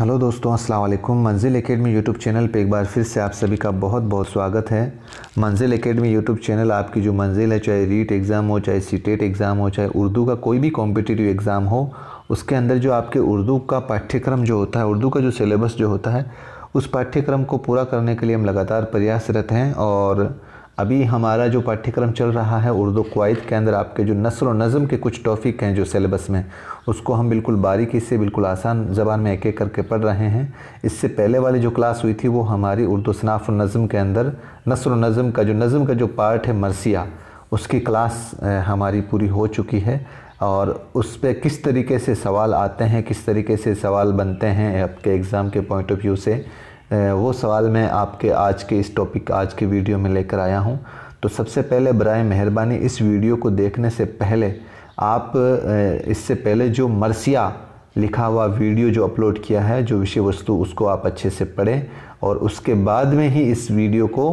hello دوستوں السلام علیکم منزل اکیڈمی یوٹیوب چینل پہ ایک بار پھر سے آپ سبھی کا بہت بہت سواگت ہے منزل اکیڈمی یوٹیوب چینل آپ کی جو منزل ہے چاہے ریٹ ایگزام ہو چاہے سیٹیٹ ایگزام ہو چاہے اردو کا کوئی بھی کمپٹیٹیو ایگزام ہو اس کے اندر جو آپ کے اردو کا کرم جو ہوتا ہے اردو کا جو سلیبس جو ہوتا ہے اس کرم کو پورا کرنے کے لیے ہم لگاتار پریاس رہتے ہیں اور ابھی ہمارا جو کرم چل رہا ہے اردو قوائد کے اندر آپ کے جو نثر و نظم کے کچھ ٹافک ہیں جو سلیبس میں اس کو ہم بالکل باریکی سے بالکل آسان زبان میں ایک ایک کر کے پڑھ رہے ہیں اس سے پہلے والی جو کلاس ہوئی تھی وہ ہماری اردو صناف النظم کے اندر نثر و نظم کا جو نظم کا جو پارٹ ہے مرثیہ اس کی کلاس ہماری پوری ہو چکی ہے اور اس پہ کس طریقے سے سوال آتے ہیں کس طریقے سے سوال بنتے ہیں آپ کے ایگزام کے پوائنٹ آف ویو سے وہ سوال میں آپ کے آج کے اس ٹاپک آج کے ویڈیو میں لے کر آیا ہوں تو سب سے پہلے برائے مہربانی اس ویڈیو کو دیکھنے سے پہلے آپ اس سے پہلے جو مرثیہ لکھا ہوا ویڈیو جو اپلوڈ کیا ہے جو وشے وستو اس کو آپ اچھے سے پڑھیں اور اس کے بعد میں ہی اس ویڈیو کو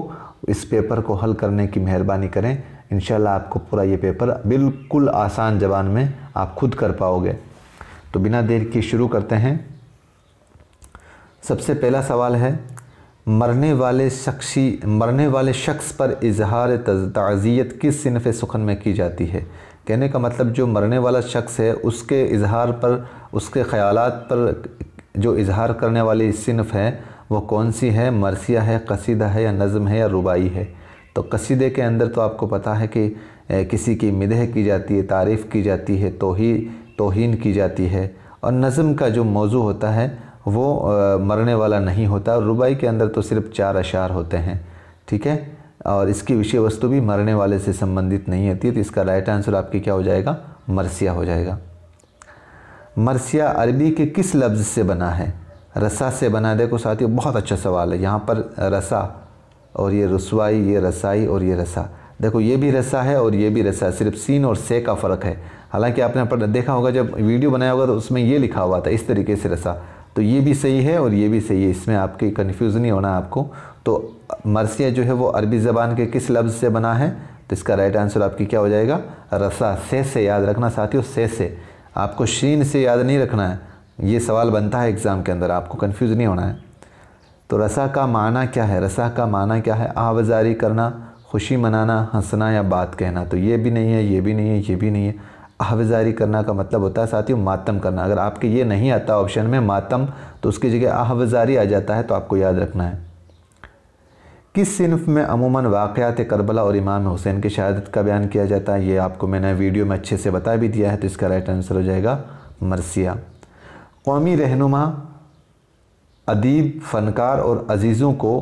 اس پیپر کو حل کرنے کی مہربانی کریں انشاءاللہ آپ کو پورا یہ پیپر بالکل آسان زبان میں آپ خود کر پاؤ گے تو بنا دیر کے شروع کرتے ہیں سب سے پہلا سوال ہے مرنے والے شخصی مرنے والے شخص پر اظہار تعزیت کس صنف سخن میں کی جاتی ہے کہنے کا مطلب جو مرنے والا شخص ہے اس کے اظہار پر اس کے خیالات پر جو اظہار کرنے والی صنف ہیں وہ کون سی ہے مرثیہ ہے قصیدہ ہے یا نظم ہے یا ربائی ہے تو قصیدے کے اندر تو آپ کو پتہ ہے کہ کسی کی مدہ کی جاتی ہے تعریف کی جاتی ہے توہین کی جاتی ہے اور نظم کا جو موضوع ہوتا ہے وہ مرنے والا نہیں ہوتا اور ربائی کے اندر تو صرف چار اشعار ہوتے ہیں ٹھیک ہے اور اس کی وشے وستو بھی مرنے والے سے سمبندیت نہیں ہوتی تو اس کا رائٹ آنسر آپ کی کیا ہو جائے گا مرثیہ ہو جائے گا مرثیہ عربی کے کس لفظ سے بنا ہے رسا سے بنا دیکھو ساتھی بہت اچھا سوال ہے یہاں پر رسا اور یہ رسوائی یہ رسائی اور یہ رسا دیکھو یہ بھی رسا ہے اور یہ بھی رسا صرف سین اور سے کا فرق ہے حالانکہ آپ نے دیکھا ہوگا جب ویڈیو بنایا ہوگا تو اس میں یہ لکھا ہوا تھا اس طریقے سے رسا تو یہ بھی صحیح ہے اور یہ بھی صحیح ہے اس میں آپ کی کنفیوز نہیں ہونا آپ کو تو مرثیہ جو ہے وہ عربی زبان کے کس لفظ سے بنا ہے تو اس کا رائٹ آنسر آپ کی کیا ہو جائے گا رسا سے سے یاد رکھنا ساتھی ہو سے آپ کو شین سے یاد نہیں رکھنا ہے یہ سوال بنتا ہے اگزام کے اندر آپ کو کنفیوز نہیں ہونا ہے تو رسا کا معنی کیا ہے رسا کا معنی کیا ہے آوزاری کرنا خوشی منانا ہنسنا یا بات کہنا تو یہ بھی نہیں ہے یہ بھی نہیں ہے یہ بھی نہیں ہے احوزاری کرنا کا مطلب ہوتا ہے ساتھیوں ماتم کرنا اگر آپ کے یہ نہیں آتا آپشن میں ماتم تو اس کی جگہ احوزاری آ جاتا ہے تو آپ کو یاد رکھنا ہے کس صنف میں عموماً واقعات کربلا اور امام حسین کی شہادت کا بیان کیا جاتا ہے یہ آپ کو میں نے ویڈیو میں اچھے سے بتا بھی دیا ہے تو اس کا رائٹ آنسر ہو جائے گا مرثیہ قومی رہنما ادیب فنکار اور عزیزوں کو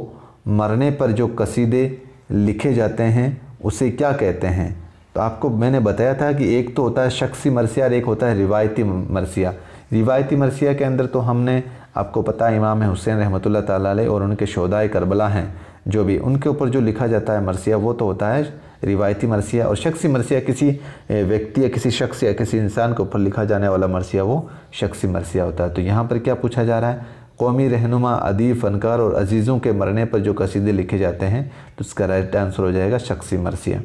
مرنے پر جو قصیدے لکھے جاتے ہیں اسے کیا کہتے ہیں تو آپ کو میں نے بتایا تھا کہ ایک تو ہوتا ہے شخصی مرثیہ اور ایک ہوتا ہے روایتی مرثیہ روایتی مرثیہ کے اندر تو ہم نے آپ کو پتہ ہے امام حسین رحمۃ اللہ تعالیٰ علیہ اور ان کے شہداء کربلا ہیں جو بھی ان کے اوپر جو لکھا جاتا ہے مرثیہ وہ تو ہوتا ہے روایتی مرثیہ اور شخصی مرثیہ کسی ویکتی یا کسی شخص یا کسی انسان کے اوپر لکھا جانے والا مرثیہ وہ شخصی مرثیہ ہوتا ہے تو یہاں پر کیا پوچھا جا رہا ہے قومی رہنما ادیب فنکار اور عزیزوں کے مرنے پر جو قصیدے لکھے جاتے ہیں تو اس کا رائٹ آنسر ہو جائے گا شخصی مرثیہ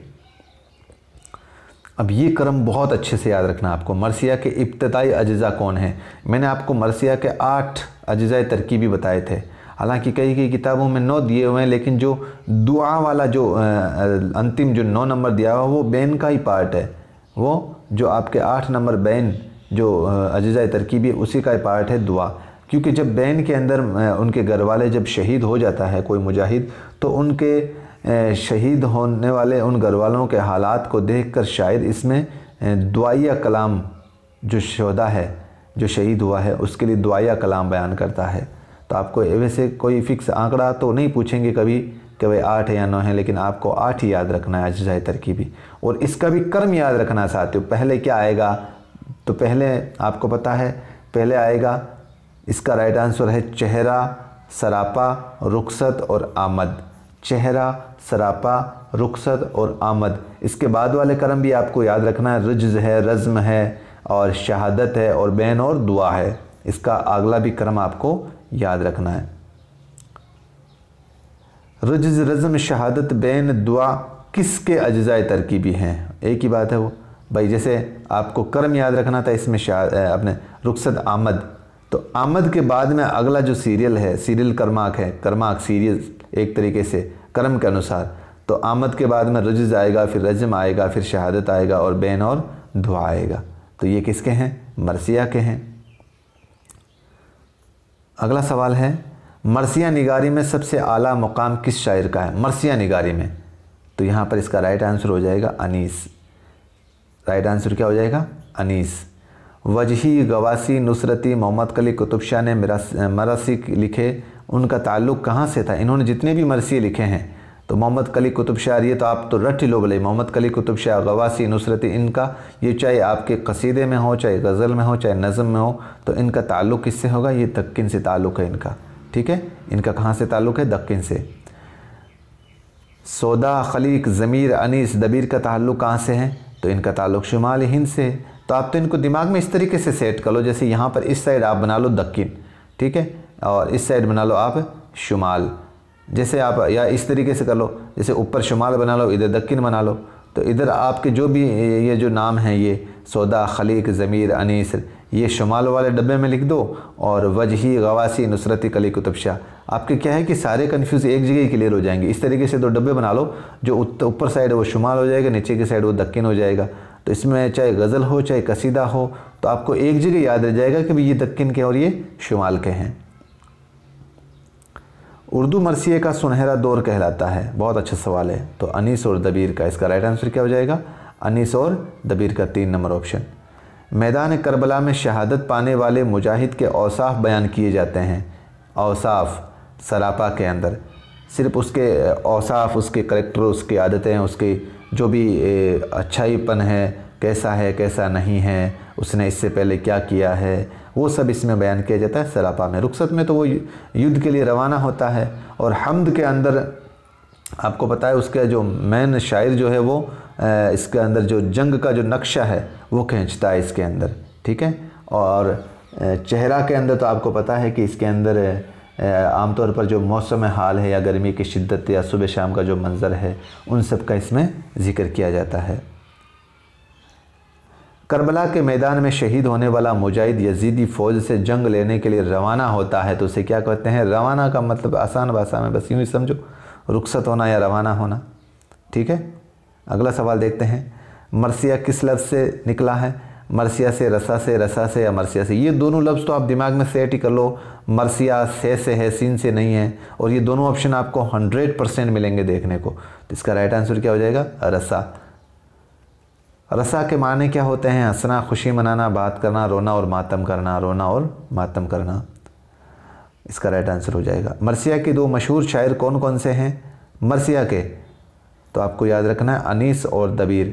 اب یہ کرم بہت اچھے سے یاد رکھنا آپ کو مرثیہ کے ابتدائی اجزاء کون ہیں میں نے آپ کو مرثیہ کے آٹھ اجزاء ترکیبی بتائے تھے حالانکہ کئی کئی کتابوں میں نو دیے ہوئے ہیں لیکن جو دعا والا جو انتم جو نو نمبر دیا ہوا وہ بین کا ہی پارٹ ہے وہ جو آپ کے آٹھ نمبر بین جو اجزاء ترکیبی اسی کا ہی پارٹ ہے دعا کیونکہ جب بین کے اندر ان کے گھر والے جب شہید ہو جاتا ہے کوئی مجاہد تو ان کے شہید ہونے والے ان گھر والوں کے حالات کو دیکھ کر شاعر اس میں دعائیہ کلام جو شہدہ ہے جو شہید ہوا ہے اس کے لیے دعائیہ کلام بیان کرتا ہے تو آپ کو ویسے کوئی فکس آنکڑا تو نہیں پوچھیں گے کبھی کہ بھائی آٹھ ہے یا نو ہے لیکن آپ کو آٹھ ہی یاد رکھنا ہے اجزائے ترکیبی اور اس کا بھی کرم یاد رکھنا چاہتے ہو پہلے کیا آئے گا تو پہلے آپ کو پتہ ہے پہلے آئے گا اس کا رائٹ آنسر ہے چہرہ سراپا رخصت اور آمد چہرہ سراپا رخصت اور آمد اس کے بعد والے کرم بھی آپ کو یاد رکھنا ہے رجز ہے رزم ہے اور شہادت ہے اور بین اور دعا ہے اس کا اگلا بھی کرم آپ کو یاد رکھنا ہے رجز رزم شہادت بین دعا کس کے اجزائے ترکیبی ہیں ایک ہی بات ہے وہ بھائی جیسے آپ کو کرم یاد رکھنا تھا اس میں اپنے رخصت آمد تو آمد کے بعد میں اگلا جو سیریل ہے سیریل کرماک ہے کرماک سیریل ایک طریقے سے کرم کے انصار تو آمد کے بعد میں رجز آئے گا پھر رجم آئے گا پھر شہادت آئے گا اور بین اور دعا آئے گا تو یہ کس کے ہیں مرثیہ کے ہیں اگلا سوال ہے مرسیہ نگاری میں سب سے اعلیٰ مقام کس شاعر کا ہے مرثیہ نگاری میں تو یہاں پر اس کا رائٹ آنسر ہو جائے گا انیس رائٹ آنسر کیا ہو جائے گا انیس وجہی گواسی نصرتی محمد کلی قطب شاہ نے مرسی لکھے ان کا تعلق کہاں سے تھا انہوں نے جتنے بھی مرسی لکھے ہیں تو محمد کلی قطب شاہ یہ تو آپ تو رٹ ہی لوبلے محمد کلی قطب شاہ گواسی نصرتی ان کا یہ چاہے آپ کے قصیدے میں ہو چاہے غزل میں ہو چاہے نظم میں ہو تو ان کا تعلق کس سے ہوگا یہ دکن سے تعلق ہے ان کا ٹھیک ہے ان کا کہاں سے تعلق ہے دکن سے سودا خلیق ضمیر انیس دبیر کا تعلق کہاں سے ہیں تو ان کا تعلق شمال ہند سے تو آپ تو ان کو دماغ میں اس طریقے سے سیٹ کر لو جیسے یہاں پر اس سائڈ آپ بنا لو دکن ٹھیک ہے اور اس سائڈ بنا لو آپ شمال جیسے آپ یا اس طریقے سے کر لو جیسے اوپر شمال بنا لو ادھر دکن بنا لو تو ادھر آپ کے جو بھی یہ جو نام ہیں یہ سودا خلیق ضمیر انیس یہ شمال والے ڈبے میں لکھ دو اور وجہی غواسی نصرتی کلی کتب شاہ آپ کے کیا ہے کہ سارے کنفیوز ایک جگہ ہی کلیئر ہو جائیں گے اس طریقے سے دو ڈبے بنا لو جو اوپر سائڈ وہ شمال ہو جائے گا نیچے کے سائڈ وہ دکن ہو جائے گا تو اس میں چاہے غزل ہو چاہے قصیدہ ہو تو آپ کو ایک جگہ یاد رہ جائے گا کہ یہ دکن کے اور یہ شمال کے ہیں اردو مرثیے کا سنہرا دور کہلاتا ہے بہت اچھا سوال ہے تو انیس اور دبیر کا اس کا رائٹ آنسر کیا ہو جائے گا انیس اور دبیر کا تین نمبر آپشن میدان کربلا میں شہادت پانے والے مجاہد کے اوصاف بیان کیے جاتے ہیں اوصاف سراپا کے اندر صرف اس کے اوصاف اس کے کریکٹر اس کی عادتیں اس کی جو بھی اچھائی پن ہے کیسا ہے کیسا نہیں ہے اس نے اس سے پہلے کیا کیا ہے وہ سب اس میں بیان کیا جاتا ہے سراپا میں رخصت میں تو وہ یدھ کے لیے روانہ ہوتا ہے اور حمد کے اندر آپ کو پتہ ہے اس کے جو مین شاعر جو ہے وہ اس کے اندر جو جنگ کا جو نقشہ ہے وہ کھینچتا ہے اس کے اندر ٹھیک ہے اور چہرہ کے اندر تو آپ کو پتہ ہے کہ اس کے اندر عام طور پر جو موسم حال ہے یا گرمی کی شدت یا صبح شام کا جو منظر ہے ان سب کا اس میں ذکر کیا جاتا ہے کربلا کے میدان میں شہید ہونے والا مجاہد یزیدی فوج سے جنگ لینے کے لیے روانہ ہوتا ہے تو اسے کیا کہتے ہیں روانہ کا مطلب آسان بآسان میں بس یوں ہی سمجھو رخصت ہونا یا روانہ ہونا ٹھیک ہے اگلا سوال دیکھتے ہیں مرثیہ کس لفظ سے نکلا ہے مرسیہ سے رسا سے رسا سے یا مرسیہ سے یہ دونوں لفظ تو آپ دماغ میں سیٹ ہی کر لو مرسیہ سے سے ہے سین سے نہیں ہے اور یہ دونوں آپشن آپ کو ہنڈریڈ پرسینٹ ملیں گے دیکھنے کو تو اس کا رائٹ آنسر کیا ہو جائے گا رسا رسا کے معنی کیا ہوتے ہیں ہنسنا خوشی منانا بات کرنا رونا اور ماتم کرنا رونا اور ماتم کرنا اس کا رائٹ آنسر ہو جائے گا مرسیہ کے دو مشہور شاعر کون کون سے ہیں مرسیہ کے تو آپ کو یاد رکھنا ہے انیس اور دبیر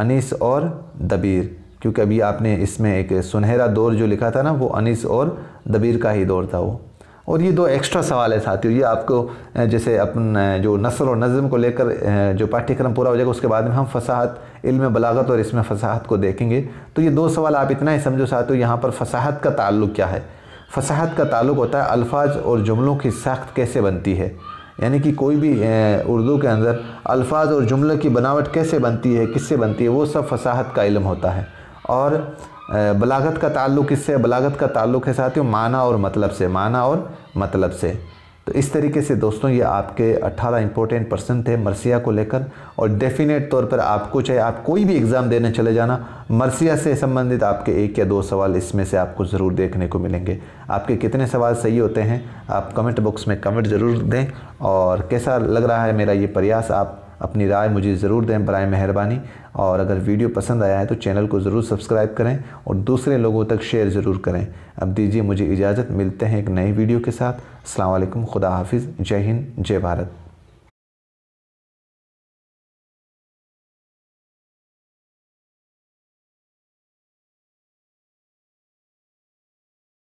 انیس اور دبیر کیونکہ ابھی آپ نے اس میں ایک سنہرا دور جو لکھا تھا نا وہ انس اور دبیر کا ہی دور تھا وہ اور یہ دو ایکسٹرا سوال ہے ساتھی یہ آپ کو جیسے اپن جو نثر اور نظم کو لے کر جو کرم پورا ہو جائے گا اس کے بعد میں ہم فساحت علم بلاغت اور اس میں فصاحت کو دیکھیں گے تو یہ دو سوال آپ اتنا ہی سمجھو ساتھیو یہاں پر فساحت کا تعلق کیا ہے فصاحت کا تعلق ہوتا ہے الفاظ اور جملوں کی ساخت کیسے بنتی ہے یعنی کہ کوئی بھی اردو کے اندر الفاظ اور جملے کی بناوٹ کیسے بنتی ہے کس سے بنتی ہے وہ سب فساحت کا علم ہوتا ہے اور بلاغت کا تعلق اس سے بلاغت کا تعلق ہے ساتھیوں ہوں اور مطلب سے معنی اور مطلب سے تو اس طریقے سے دوستوں یہ آپ کے اٹھارہ امپورٹینٹ پرسن تھے مرثیہ کو لے کر اور ڈیفینیٹ طور پر آپ کو چاہے آپ کوئی بھی اگزام دینے چلے جانا مرثیہ سے سمبندت آپ کے ایک یا دو سوال اس میں سے آپ کو ضرور دیکھنے کو ملیں گے آپ کے کتنے سوال صحیح ہوتے ہیں آپ کمنٹ باکس میں کمنٹ ضرور دیں اور کیسا لگ رہا ہے میرا یہ پریاس آپ اپنی رائے مجھے ضرور دیں برائے مہربانی اور اگر ویڈیو پسند آیا ہے تو چینل کو ضرور سبسکرائب کریں اور دوسرے لوگوں تک شیئر ضرور کریں اب دیجیے مجھے اجازت ملتے ہیں ایک نئی ویڈیو کے ساتھ السلام علیکم خدا حافظ جے ہند جے بھارت